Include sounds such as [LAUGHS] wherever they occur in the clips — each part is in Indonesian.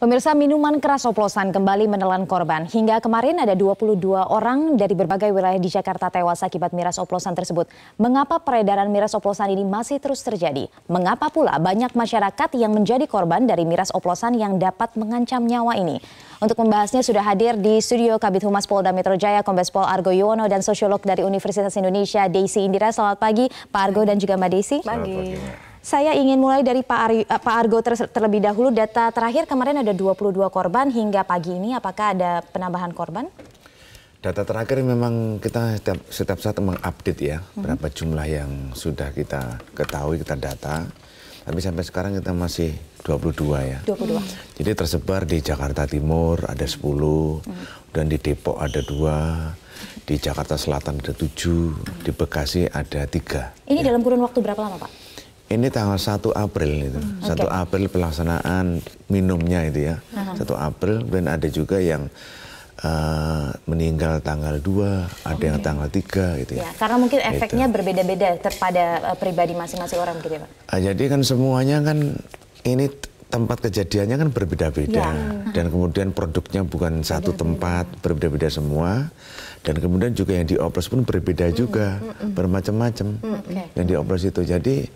Pemirsa minuman keras oplosan kembali menelan korban. Hingga kemarin ada 22 orang dari berbagai wilayah di Jakarta tewas akibat miras oplosan tersebut. Mengapa peredaran miras oplosan ini masih terus terjadi? Mengapa pula banyak masyarakat yang menjadi korban dari miras oplosan yang dapat mengancam nyawa ini? Untuk membahasnya sudah hadir di studio Kabit Humas Polda Metro Jaya, Kombes Pol Argo Yono dan sosiolog dari Universitas Indonesia, Desi Indira. Selamat pagi Pak Argo dan juga Mbak Desi. Selamat Pagi. Saya ingin mulai dari Pak, Ar eh, Pak Argo ter, terlebih dahulu. Data terakhir kemarin ada 22 korban hingga pagi ini. Apakah ada penambahan korban? Data terakhir memang kita setiap, setiap saat mengupdate ya hmm. berapa jumlah yang sudah kita ketahui kita data. Tapi sampai sekarang kita masih 22 ya. 22. Jadi tersebar di Jakarta Timur ada 10, hmm. dan di Depok ada dua, di Jakarta Selatan ada 7, di Bekasi ada tiga. Ini ya. dalam kurun waktu berapa lama Pak? Ini tanggal 1 April itu. Hmm, okay. 1 April pelaksanaan minumnya itu ya. Uh -huh. 1 April dan ada juga yang uh, meninggal tanggal 2, ada okay. yang tanggal 3 gitu ya. ya karena mungkin gitu. efeknya berbeda-beda terhadap uh, eh, pribadi masing-masing orang gitu ya Pak. Uh, jadi kan semuanya kan ini tempat kejadiannya kan berbeda-beda ya. dan kemudian produknya bukan satu tempat berbeda-beda semua dan kemudian juga yang dioplos pun berbeda juga hmm, bermacam-macam hmm, yang dioplos itu jadi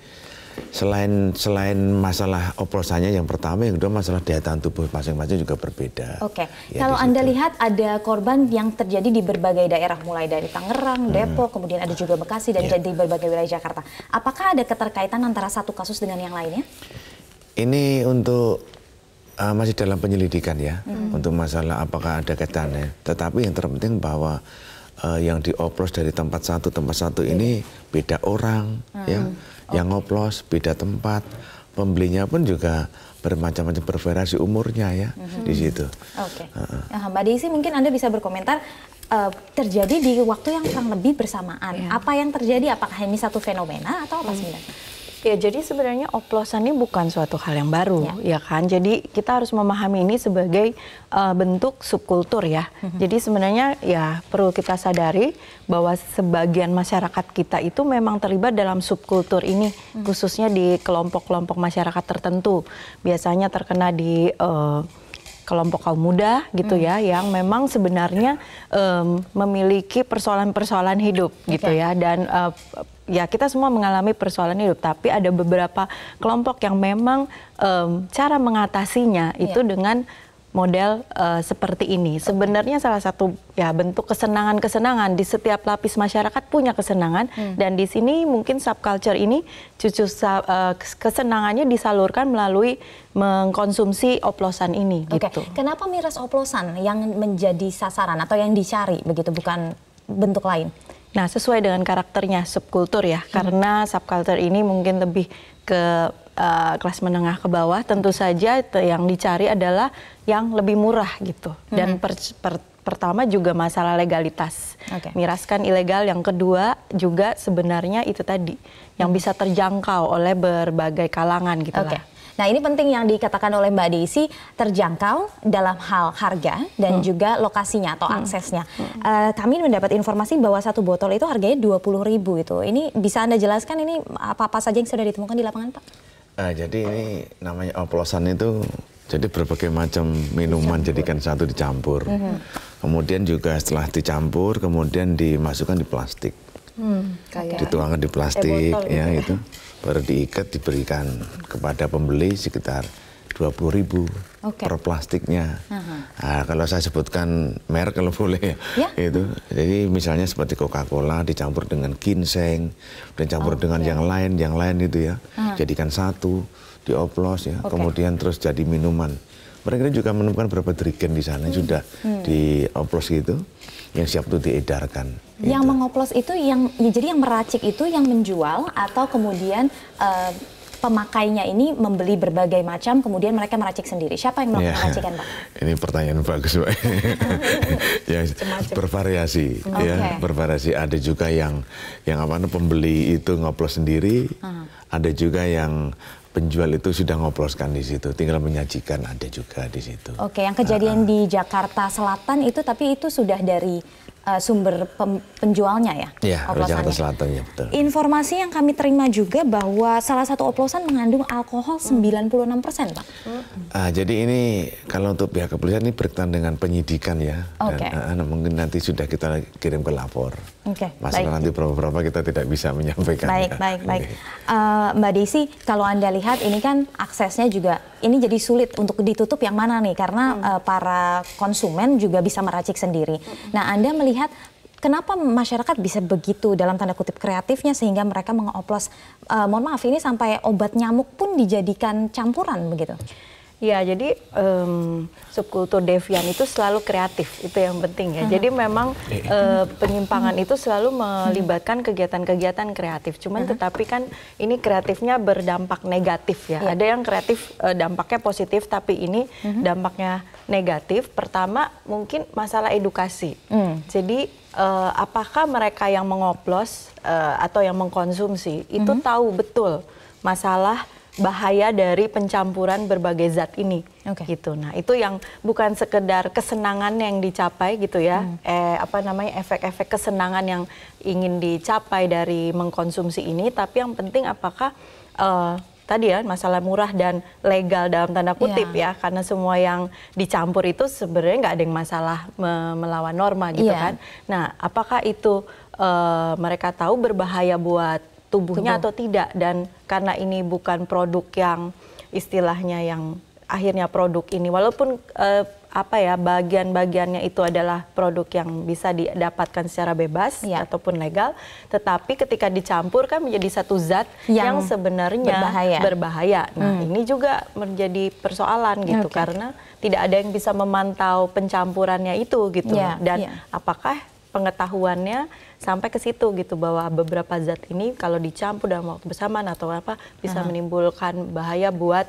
selain selain masalah oplosannya yang pertama yang kedua masalah daya tahan tubuh masing-masing juga berbeda. Oke. Okay. Ya, Kalau Anda lihat ada korban yang terjadi di berbagai daerah mulai dari Tangerang, hmm. Depok, hmm. kemudian ada juga Bekasi dan yeah. di berbagai wilayah Jakarta. Apakah ada keterkaitan antara satu kasus dengan yang lainnya? Ini untuk uh, masih dalam penyelidikan ya hmm. untuk masalah apakah ada kaitannya. Tetapi yang terpenting bahwa uh, yang dioplos dari tempat satu tempat satu ini iya. beda orang hmm. ya yang ngoplos, beda tempat, pembelinya pun juga bermacam-macam bervariasi umurnya ya mm-hmm. di situ. Oke. Okay. uh nah, Mbak Desi mungkin Anda bisa berkomentar uh, terjadi di waktu yang kurang lebih bersamaan. Yeah. Apa yang terjadi? Apakah ini satu fenomena atau apa mm. sebenarnya? Ya, jadi sebenarnya oplosan ini bukan suatu hal yang baru, ya, ya kan? Jadi kita harus memahami ini sebagai uh, bentuk subkultur ya. hmm Jadi sebenarnya ya perlu kita sadari bahwa sebagian masyarakat kita itu memang terlibat dalam subkultur ini, hmm khususnya di kelompok-kelompok masyarakat tertentu. Biasanya terkena di uh, kelompok kaum muda gitu ya, hmm. ya yang memang sebenarnya um, memiliki persoalan-persoalan hidup okay. gitu ya dan uh, ya kita semua mengalami persoalan hidup tapi ada beberapa kelompok yang memang um, cara mengatasinya yeah. itu dengan model uh, seperti ini. Sebenarnya salah satu ya bentuk kesenangan-kesenangan di setiap lapis masyarakat punya kesenangan hmm. dan di sini mungkin subculture ini cucu uh, kesenangannya disalurkan melalui mengkonsumsi oplosan ini okay. gitu. Kenapa miras oplosan yang menjadi sasaran atau yang dicari begitu bukan bentuk lain? Nah, sesuai dengan karakternya subkultur ya, hmm. karena subculture ini mungkin lebih ke uh, kelas menengah ke bawah tentu saja yang dicari adalah yang lebih murah gitu dan mm -hmm. per, per, pertama juga masalah legalitas okay. miras kan ilegal yang kedua juga sebenarnya itu tadi yang mm-hmm. bisa terjangkau oleh berbagai kalangan gitu okay. lah. Nah ini penting yang dikatakan oleh Mbak Desi terjangkau dalam hal harga dan hmm. juga lokasinya atau mm. aksesnya. Hmm. Hmm. kami mendapat informasi bahwa satu botol itu harganya rp ribu itu. Ini bisa Anda jelaskan ini apa-apa saja yang sudah ditemukan di lapangan Pak? Nah, jadi ini namanya oplosan itu jadi berbagai macam minuman dicampur. jadikan satu dicampur. Mm -hmm. Kemudian juga setelah dicampur kemudian dimasukkan di plastik. Hmm, kayak dituangkan di plastik e ya gitu. Ya. itu baru diikat diberikan kepada pembeli sekitar dua puluh ribu okay. per plastiknya. Uh -huh. nah, kalau saya sebutkan merek kalau boleh ya. Ya. Itu. Jadi misalnya seperti Coca-Cola dicampur dengan ginseng, dicampur oh, dengan ya. yang lain, yang lain itu ya. Uh -huh. Jadikan satu, dioplos ya, okay. kemudian terus jadi minuman. Mereka juga menemukan beberapa drigen di sana hmm. sudah hmm. dioplos gitu yang siap untuk diedarkan. Yang gitu. mengoplos itu yang ya jadi yang meracik itu yang menjual atau kemudian uh, pemakainya ini membeli berbagai macam, kemudian mereka meracik sendiri. Siapa yang melakukan yeah. Iya. racikan, Pak? Ini pertanyaan bagus, Pak. [LAUGHS] ya, bervariasi, okay. ya, bervariasi. Ada juga yang yang apa pembeli itu ngoplos sendiri, uh hmm. -huh. ada juga yang penjual itu sudah ngoploskan di situ, tinggal menyajikan ada juga di situ. Oke, yang kejadian uh -huh. di Jakarta Selatan itu tapi itu sudah dari uh, sumber penjualnya ya? Iya, Jakarta Selatan ya betul. Informasi yang kami terima juga bahwa salah satu oplosan mengandung alkohol 96 persen, Pak. Uh, jadi ini kalau untuk pihak kepolisian ini berkaitan dengan penyidikan ya. Oke. Okay. uh, ah, mungkin nanti sudah kita kirim ke lapor. Oke. Okay, Masalah baik. nanti berapa-berapa kita tidak bisa menyampaikan. Baik, ya. baik, baik. Okay. Uh, eh, Mbak Desi, kalau Anda lihat ini kan aksesnya juga ini jadi sulit untuk ditutup yang mana nih? Karena hmm. uh, para konsumen juga bisa meracik sendiri. Nah, Anda melihat melihat kenapa masyarakat bisa begitu dalam tanda kutip kreatifnya sehingga mereka mengoplos uh, mohon maaf ini sampai obat nyamuk pun dijadikan campuran begitu Ya, jadi um, subkultur devian itu selalu kreatif, itu yang penting ya. Jadi memang uh, penyimpangan itu selalu melibatkan kegiatan-kegiatan kreatif. Cuman uh tetapi kan ini kreatifnya berdampak negatif ya. ya. Ada yang kreatif uh, dampaknya positif, tapi ini uh dampaknya negatif pertama mungkin masalah edukasi. Hmm. Jadi uh, apakah mereka yang mengoplos uh, atau yang mengkonsumsi itu hmm. tahu betul masalah bahaya dari pencampuran berbagai zat ini okay. gitu. Nah, itu yang bukan sekedar kesenangan yang dicapai gitu ya. Hmm. Eh apa namanya efek-efek kesenangan yang ingin dicapai dari mengkonsumsi ini, tapi yang penting apakah uh, tadi ya masalah murah dan legal dalam tanda kutip yeah. ya karena semua yang dicampur itu sebenarnya nggak ada yang masalah me melawan norma gitu yeah. kan. Nah, apakah itu uh, mereka tahu berbahaya buat tubuhnya Tubuh. atau tidak dan karena ini bukan produk yang istilahnya yang akhirnya produk ini walaupun uh, apa ya bagian-bagiannya itu adalah produk yang bisa didapatkan secara bebas ya. ataupun legal, tetapi ketika dicampur kan menjadi satu zat yang, yang sebenarnya berbahaya. berbahaya. Nah hmm. ini juga menjadi persoalan gitu okay. karena tidak ada yang bisa memantau pencampurannya itu gitu ya. dan ya. apakah pengetahuannya sampai ke situ gitu bahwa beberapa zat ini kalau dicampur dalam waktu bersamaan atau apa bisa uh menimbulkan bahaya buat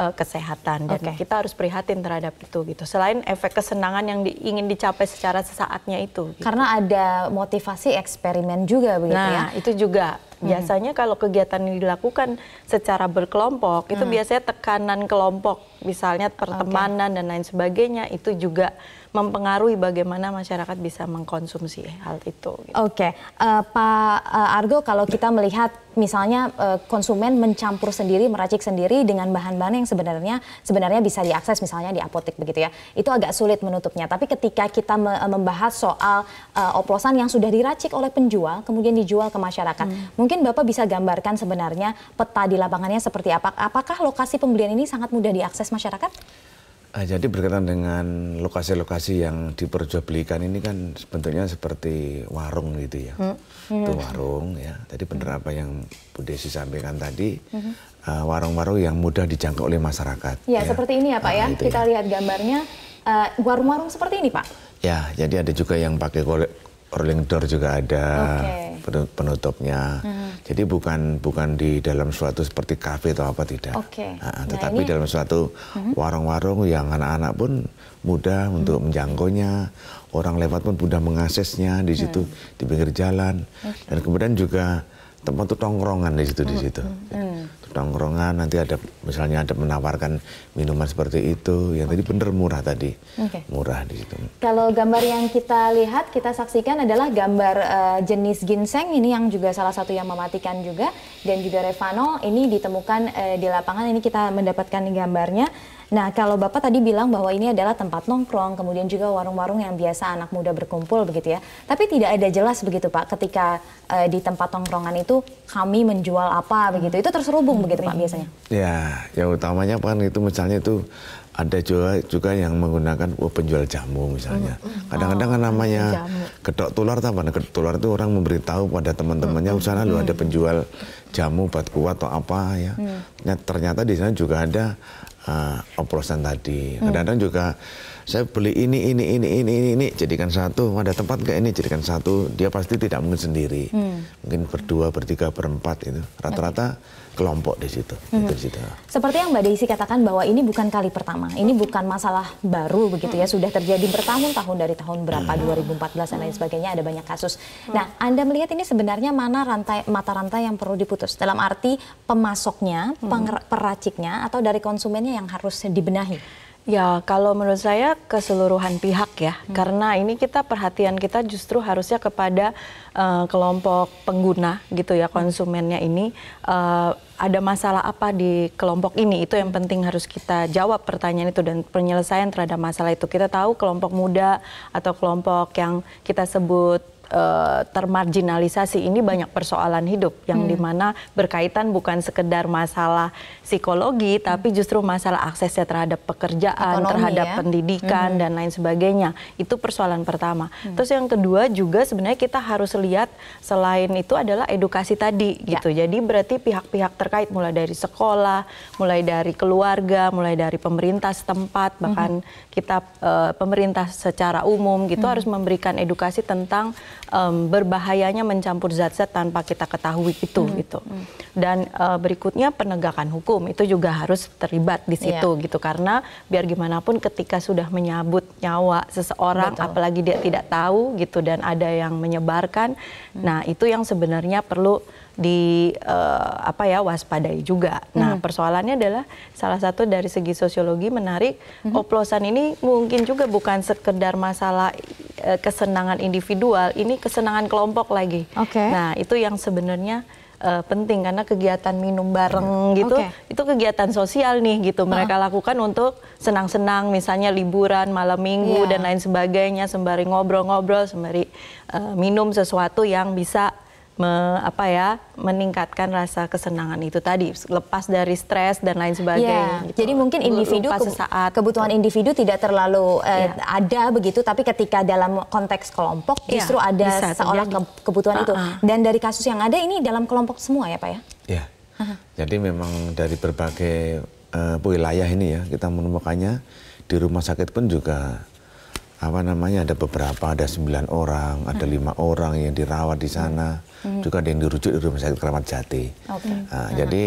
uh, kesehatan dan okay. kita harus prihatin terhadap itu gitu. Selain efek kesenangan yang di, ingin dicapai secara sesaatnya itu. Gitu. Karena ada motivasi eksperimen juga begitu nah, ya. itu juga hmm. biasanya hmm. kalau kegiatan yang dilakukan secara berkelompok hmm. itu biasanya tekanan kelompok misalnya pertemanan okay. dan lain sebagainya itu juga mempengaruhi bagaimana masyarakat bisa mengkonsumsi hal itu. Gitu. Oke, okay. uh, eh, Pak eh, Argo, kalau kita melihat misalnya uh, konsumen mencampur sendiri, meracik sendiri dengan bahan-bahan yang sebenarnya sebenarnya bisa diakses misalnya di apotek begitu ya, itu agak sulit menutupnya. Tapi ketika kita me membahas soal uh, oplosan yang sudah diracik oleh penjual, kemudian dijual ke masyarakat, hmm. mungkin Bapak bisa gambarkan sebenarnya peta di lapangannya seperti apa? Apakah lokasi pembelian ini sangat mudah diakses masyarakat? Ah, jadi berkaitan dengan lokasi-lokasi yang diperjualbelikan ini kan bentuknya seperti warung gitu ya. Hmm. Iya. Itu warung ya. Jadi benar hmm. apa yang Bu Desi sampaikan tadi, hmm. Ah, warung-warung hmm. uh, yang mudah dijangkau oleh masyarakat. Ya, ya. seperti ini ya Pak nah, ya. Ah, Kita ya. lihat gambarnya warung-warung uh, seperti ini Pak. Ya, jadi ada juga yang pakai rolling door juga ada okay. penutupnya. Hmm. Jadi bukan bukan di dalam suatu seperti kafe atau apa tidak. Okay. Nah, tetapi nah, dalam suatu hmm. warung-warung hmm. yang anak-anak pun mudah hmm. untuk menjangkaunya, orang lewat pun mudah mengaksesnya di hmm. situ hmm. di pinggir jalan. Okay. Dan kemudian juga tempat tuh tongkrongan di situ di hmm, situ. Hmm. hmm. Tongkrongan nanti ada misalnya ada menawarkan minuman seperti itu yang tadi bener murah tadi. Okay. Murah di situ. Kalau gambar yang kita lihat kita saksikan adalah gambar uh, jenis ginseng ini yang juga salah satu yang mematikan juga dan juga revanol ini ditemukan uh, di lapangan ini kita mendapatkan gambarnya. Nah, kalau Bapak tadi bilang bahwa ini adalah tempat nongkrong, kemudian juga warung-warung yang biasa anak muda berkumpul begitu ya. Tapi tidak ada jelas begitu Pak ketika e, di tempat nongkrongan itu kami menjual apa begitu. Itu terserubung begitu Pak biasanya. Ya, yang utamanya kan itu misalnya itu ada juga juga yang menggunakan oh, penjual jamu misalnya. Mm, mm. Kadang-kadang kan ah, namanya kedok tular tambah kedok tular itu orang memberitahu pada teman-temannya mm, usaha lu ada penjual jamu buat kuat atau apa ya. Nah, ternyata di sana juga ada uh, oplosan tadi. Kadang-kadang juga saya beli ini, ini, ini, ini, ini, ini, jadikan satu. Ada tempat nggak ini, jadikan satu. Dia pasti tidak mungkin sendiri. Hmm. Mungkin berdua, bertiga, berempat itu. Rata-rata kelompok di situ. Hmm. di situ. Seperti yang Mbak Desi katakan bahwa ini bukan kali pertama. Ini bukan masalah baru begitu ya. Hmm. Sudah terjadi bertahun-tahun dari tahun berapa, hmm. 2014 dan lain sebagainya. Ada banyak kasus. Hmm. Nah, Anda melihat ini sebenarnya mana rantai mata rantai yang perlu diputus? Dalam arti pemasoknya, hmm. peraciknya, atau dari konsumennya yang harus dibenahi? Ya, kalau menurut saya keseluruhan pihak ya, hmm. karena ini kita perhatian kita justru harusnya kepada uh, kelompok pengguna gitu ya, hmm. konsumennya ini uh, ada masalah apa di kelompok ini itu yang penting harus kita jawab pertanyaan itu dan penyelesaian terhadap masalah itu. Kita tahu kelompok muda atau kelompok yang kita sebut Eh, termarginalisasi ini banyak persoalan hidup yang hmm. dimana berkaitan bukan sekedar masalah psikologi hmm. tapi justru masalah aksesnya terhadap pekerjaan, Ekonomi, terhadap ya? pendidikan hmm. dan lain sebagainya. Itu persoalan pertama. Hmm. Terus yang kedua juga sebenarnya kita harus lihat selain itu adalah edukasi tadi ya. gitu. Jadi berarti pihak-pihak terkait mulai dari sekolah, mulai dari keluarga, mulai dari pemerintah setempat hmm. bahkan hmm. kita uh, pemerintah secara umum gitu hmm. harus memberikan edukasi tentang um, berbahayanya mencampur zat-zat tanpa kita ketahui itu hmm. gitu. Hmm. Dan uh, berikutnya penegakan hukum itu juga harus terlibat di iya. situ yeah. gitu karena biar gimana pun ketika sudah menyabut nyawa seseorang Betul. apalagi dia tidak tahu gitu dan ada yang menyebarkan. Hmm. Nah, itu yang sebenarnya perlu di uh, apa ya waspadai juga. Nah, mm-hmm. persoalannya adalah salah satu dari segi sosiologi menarik hmm. oplosan ini mungkin juga bukan sekedar masalah uh, kesenangan individual, ini kesenangan kelompok lagi. Okay. Nah, itu yang sebenarnya uh, penting karena kegiatan minum bareng mm-hmm. gitu okay. itu kegiatan sosial nih gitu mereka lakukan untuk senang-senang misalnya liburan malam minggu yeah. dan lain sebagainya sembari ngobrol-ngobrol sembari uh, minum sesuatu yang bisa me, apa ya meningkatkan rasa kesenangan itu tadi lepas dari stres dan lain iya, sebagainya. Yeah. Gitu. Jadi mungkin individu ke, sesaat, kebutuhan gitu. individu tidak terlalu uh, eh, yeah. ada begitu, tapi ketika dalam konteks kelompok yeah. justru ada Bisa, seolah ke, kebutuhan uh -uh. itu. Ah, ah. Dan dari kasus yang ada ini dalam kelompok semua ya pak ya? Ya. Yeah. Uh -huh. Jadi memang dari berbagai uh, wilayah ini ya kita menemukannya di rumah sakit pun juga apa namanya ada beberapa ada sembilan orang ada lima orang yang dirawat di sana. Hmm juga ada yang dirujuk di rumah sakit Keramat Jati. Okay. Nah, uh -huh. Jadi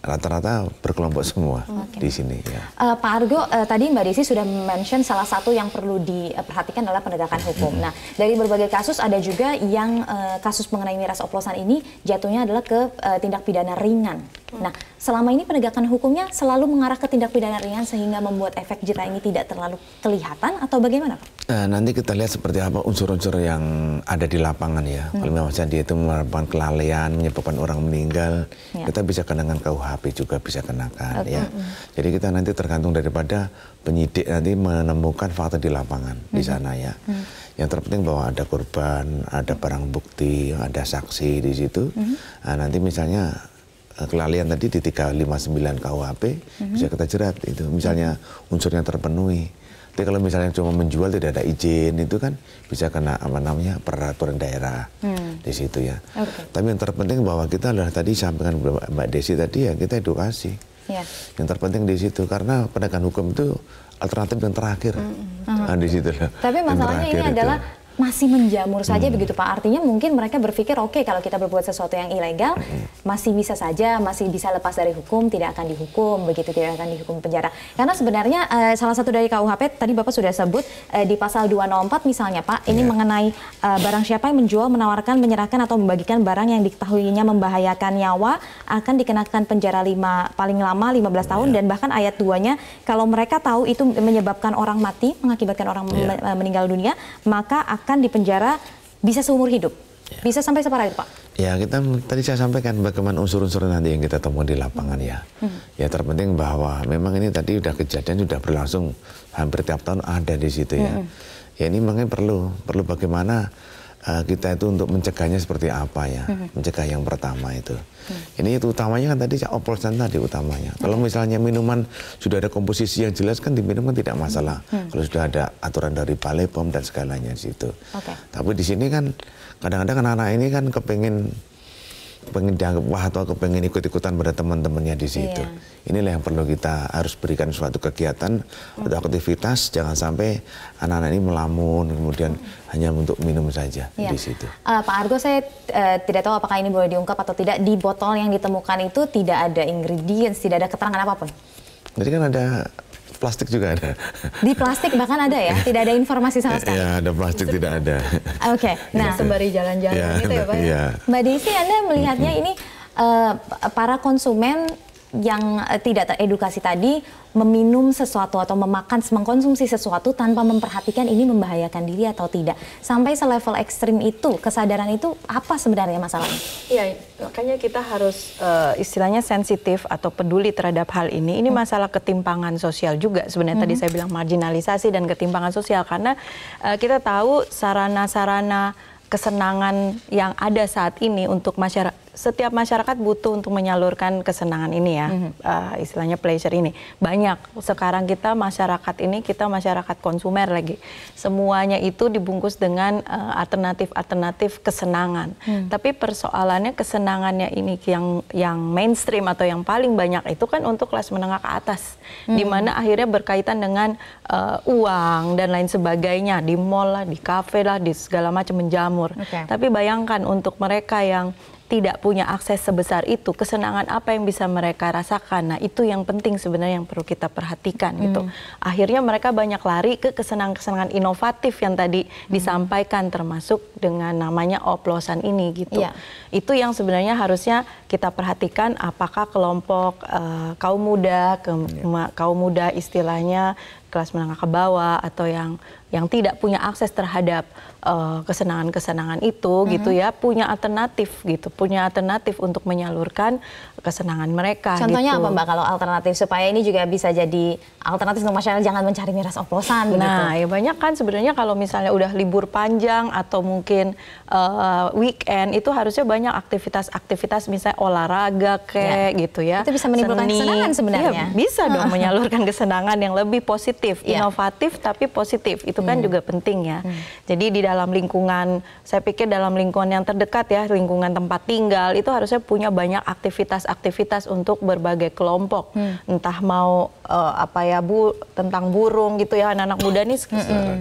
rata-rata berkelompok semua okay. di sini. Ya. Uh, Pak Argo, uh, tadi Mbak Desi sudah mention salah satu yang perlu diperhatikan adalah penegakan hukum. Hmm. Nah, dari berbagai kasus ada juga yang uh, kasus mengenai miras oplosan ini jatuhnya adalah ke uh, tindak pidana ringan. Hmm. Nah, selama ini penegakan hukumnya selalu mengarah ke tindak pidana ringan sehingga membuat efek jerah ini tidak terlalu kelihatan atau bagaimana? Pak? Uh, nanti kita lihat seperti apa unsur-unsur yang ada di lapangan ya. Hmm. Kalau misalnya dia itu melakukan kelalaian, menyebabkan orang meninggal, ya. kita bisa kenangan KUH HP juga bisa kenakan okay. ya. Jadi kita nanti tergantung daripada penyidik nanti menemukan fakta di lapangan hmm. di sana ya. Hmm. Yang terpenting bahwa ada korban, ada barang bukti, ada saksi di situ. Hmm. Nah, nanti misalnya eh, kelalaian tadi di 359 KUHP mm -hmm. bisa kita jerat itu misalnya unsurnya terpenuhi tapi kalau misalnya cuma menjual tidak ada izin itu kan bisa kena apa namanya peraturan daerah hmm. di situ ya. Okay. Tapi yang terpenting bahwa kita adalah tadi sampaikan Mbak Desi tadi ya kita edukasi. Yeah. Yang terpenting di situ karena penegakan hukum itu alternatif yang terakhir. Mm -hmm. nah, di situ Tapi masalahnya ini adalah itu masih menjamur saja hmm. begitu Pak. Artinya mungkin mereka berpikir oke okay, kalau kita berbuat sesuatu yang ilegal hmm. masih bisa saja masih bisa lepas dari hukum, tidak akan dihukum begitu, tidak akan dihukum penjara. Karena sebenarnya uh, salah satu dari KUHP tadi Bapak sudah sebut uh, di pasal 204 misalnya Pak, ini yeah. mengenai uh, barang siapa yang menjual, menawarkan, menyerahkan atau membagikan barang yang diketahuinya membahayakan nyawa akan dikenakan penjara lima paling lama 15 tahun yeah. dan bahkan ayat 2-nya kalau mereka tahu itu menyebabkan orang mati, mengakibatkan orang yeah. Iya. meninggal dunia, maka akan akan dipenjara bisa seumur hidup. Ya. Bisa sampai separah itu, Pak? Ya, kita tadi saya sampaikan bagaimana unsur-unsur nanti yang kita temukan di lapangan ya. Hmm. Ya, terpenting bahwa memang ini tadi sudah kejadian sudah berlangsung hampir tiap tahun ada di situ ya. Hmm. Ya, ini memang perlu perlu bagaimana uh, kita itu untuk mencegahnya seperti apa ya. Hmm. Mencegah yang pertama itu. Hmm. Ini utamanya kan tadi oplosan tadi utamanya. Hmm. Kalau misalnya minuman sudah ada komposisi yang jelas kan diminum kan tidak masalah. Hmm. hmm. Kalau sudah ada aturan dari balai pom dan segalanya di situ. Okay. Tapi di sini kan kadang-kadang anak-anak ini kan kepengen pengen dianggap wah atau kepengen ikut-ikutan pada teman-temannya di situ. Yeah. Inilah yang perlu kita harus berikan suatu kegiatan atau aktivitas, jangan sampai anak-anak ini melamun kemudian hanya untuk minum saja ya. di situ. Uh, Pak Argo, saya uh, tidak tahu apakah ini boleh diungkap atau tidak. Di botol yang ditemukan itu tidak ada ingredients, tidak ada keterangan apapun. Jadi kan ada plastik juga ada. Di plastik bahkan ada ya, tidak ada informasi sama sekali. Ya, ada plastik tidak ada. Oke, okay. nah gitu. sembari jalan-jalan ya, gitu ya Pak. Ya. Iya. Mbak Desi, Anda melihatnya ini uh, para konsumen yang eh, tidak teredukasi tadi meminum sesuatu atau memakan mengkonsumsi sesuatu tanpa memperhatikan ini membahayakan diri atau tidak sampai selevel ekstrim itu kesadaran itu apa sebenarnya masalahnya? Iya makanya kita harus uh, istilahnya sensitif atau peduli terhadap hal ini ini hmm. masalah ketimpangan sosial juga sebenarnya hmm. tadi saya bilang marginalisasi dan ketimpangan sosial karena uh, kita tahu sarana-sarana kesenangan yang ada saat ini untuk masyarakat setiap masyarakat butuh untuk menyalurkan kesenangan ini ya, mm-hmm. uh, istilahnya pleasure ini. Banyak sekarang kita masyarakat ini kita masyarakat konsumer lagi. Semuanya itu dibungkus dengan alternatif eh, alternatif-alternatif kesenangan. Mm. Tapi persoalannya kesenangannya ini yang yang mainstream atau yang paling banyak itu kan untuk kelas menengah ke atas, mm. di mana akhirnya berkaitan dengan uh, uang dan lain sebagainya di mall lah, di kafe lah, di segala macam menjamur. Okay. Tapi bayangkan untuk mereka yang tidak punya akses sebesar itu, kesenangan apa yang bisa mereka rasakan? Nah, itu yang penting sebenarnya yang perlu kita perhatikan hmm. gitu. Akhirnya mereka banyak lari ke kesenangan-kesenangan inovatif yang tadi hmm. disampaikan termasuk dengan namanya oplosan ini gitu. Ya. Itu yang sebenarnya harusnya kita perhatikan apakah kelompok uh, kaum muda ke, ya. kaum muda istilahnya kelas menengah ke bawah atau yang yang tidak punya akses terhadap eh, kesenangan-kesenangan uh, itu mm -hmm. gitu ya punya alternatif gitu punya alternatif untuk menyalurkan kesenangan mereka contohnya gitu. apa mbak kalau alternatif supaya ini juga bisa jadi alternatif untuk masyarakat jangan mencari miras oplosan nah gitu. ya banyak kan sebenarnya kalau misalnya udah libur panjang atau mungkin uh, weekend itu harusnya banyak aktivitas-aktivitas misalnya olahraga ya. kayak ya. gitu ya itu bisa menimbulkan kesenangan sebenarnya ya, bisa dong [LAUGHS] menyalurkan kesenangan yang lebih positif positif, yeah. inovatif tapi positif. Itu kan hmm. juga penting ya. Hmm. Jadi di dalam lingkungan, saya pikir dalam lingkungan yang terdekat ya, lingkungan tempat tinggal itu harusnya punya banyak aktivitas-aktivitas untuk berbagai kelompok. Hmm. Entah mau uh, apa ya bu tentang burung gitu ya anak-anak muda nih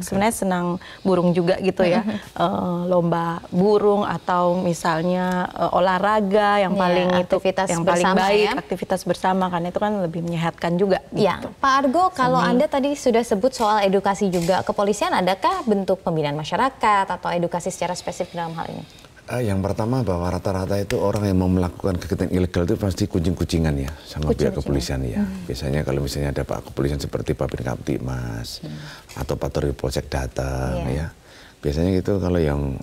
sebenarnya senang burung juga gitu ya uh, lomba burung atau misalnya uh, olahraga yang iya, paling ya, itu yang paling bersama, baik ya. aktivitas bersama karena itu kan lebih menyehatkan juga. Gitu. Ya Pak Argo kalau Sini. anda tadi sudah sebut soal edukasi juga kepolisian adakah bentuk pembinaan masyarakat atau edukasi secara spesifik dalam hal ini? Uh, yang pertama bahwa rata-rata itu orang yang mau melakukan kegiatan ilegal itu pasti kucing-kucingan ya sama Kucing pihak kepolisian ya. Hmm. Biasanya kalau misalnya ada pak kepolisian seperti pak Babin Mas hmm. atau pak patroli polsek datang yeah. ya. Biasanya itu kalau yang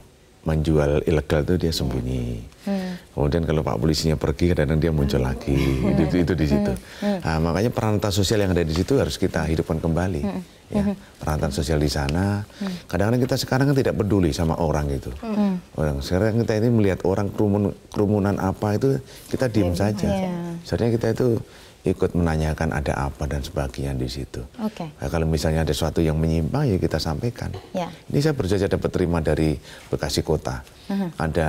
menjual ilegal itu dia sembunyi. Hmm. Kemudian kalau pak polisinya pergi kadang-kadang dia muncul hmm. lagi. Hmm. Itu, itu di hmm. situ. Hmm. Nah, makanya peranata sosial yang ada di situ harus kita hidupkan kembali. Hmm. Ya, hmm. peranatan sosial di sana. Kadang-kadang kita sekarang kan tidak peduli sama orang itu. Orang sekarang kita ini melihat orang kerumun, kerumunan apa itu kita diem iya. saja. Iya. Sebenarnya kita itu ikut menanyakan ada apa dan sebagainya di situ. Okay. Nah, kalau misalnya ada sesuatu yang menyimpang ya kita sampaikan. Yeah. Ini saya berjaya dapat terima dari Bekasi Kota. Uh mm-hmm. -huh. Ada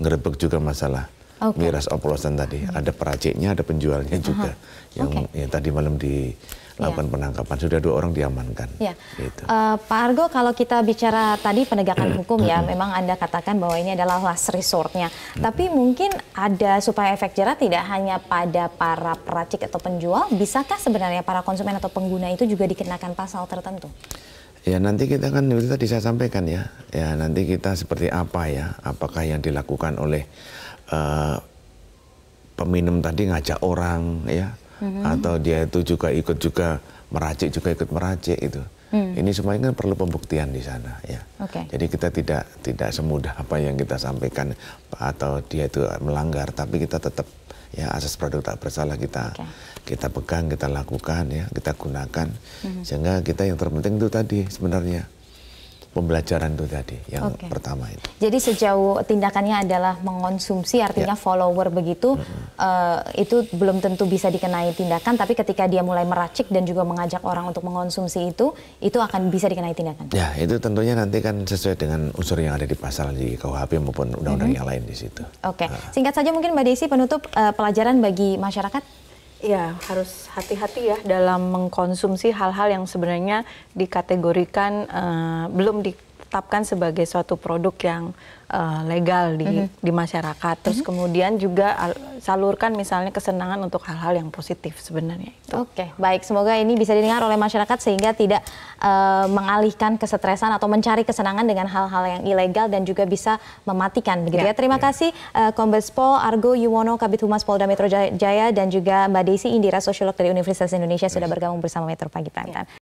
ngerebek juga masalah okay. miras oplosan tadi. Uh -huh. Ada peraciknya, ada penjualnya juga uh mm-hmm. -huh. yang okay. yang tadi malam di Iya. lakukan ya. penangkapan. Sudah dua orang diamankan. Ya. Gitu. Uh, Pak Argo, kalau kita bicara tadi penegakan [CLEARS THROAT] hukum ya, memang Anda katakan bahwa ini adalah last resortnya. Tapi mungkin ada supaya efek jerah tidak hanya pada para peracik atau penjual, bisakah sebenarnya para konsumen atau pengguna itu juga dikenakan pasal tertentu? Ya nanti kita kan itu tadi saya sampaikan ya, ya nanti kita seperti apa ya, apakah yang dilakukan oleh uh, peminum tadi ngajak orang ya hmm. atau dia itu juga ikut juga meracik juga ikut meracik itu. Hmm. Ini semuanya kan perlu pembuktian di sana ya. Okay. Jadi kita tidak tidak semudah apa yang kita sampaikan atau dia itu melanggar, tapi kita tetap ya asas produk tak bersalah kita okay. kita pegang, kita lakukan ya, kita gunakan hmm. sehingga kita yang terpenting itu tadi sebenarnya pembelajaran itu tadi yang okay. pertama itu. Jadi sejauh tindakannya adalah mengonsumsi artinya yeah. follower begitu mm -hmm. uh, itu belum tentu bisa dikenai tindakan tapi ketika dia mulai meracik dan juga mengajak orang untuk mengonsumsi itu itu akan bisa dikenai tindakan. Ya, itu tentunya nanti kan sesuai dengan unsur yang ada di pasal di KUHP maupun undang-undang mm -hmm. yang lain di situ. Oke. Okay. Nah. Singkat saja mungkin Mbak Desi penutup uh, pelajaran bagi masyarakat ya harus hati-hati ya dalam mengkonsumsi hal-hal yang sebenarnya dikategorikan uh, belum di tetapkan sebagai suatu produk yang uh, legal di mm -hmm. di masyarakat. Terus mm -hmm. kemudian juga salurkan misalnya kesenangan untuk hal-hal yang positif sebenarnya itu. Oke, okay. baik. Semoga ini bisa didengar oleh masyarakat sehingga tidak uh, mengalihkan kesetresan atau mencari kesenangan dengan hal-hal yang ilegal dan juga bisa mematikan begitu ya. ya. Terima ya. kasih uh, Kombes Pol Argo Yuwono Kabit Humas Polda Metro Jaya dan juga Mbak Desi Indira sosiolog dari Universitas Indonesia yes. sudah bergabung bersama Metro Pagi Tantan. ya.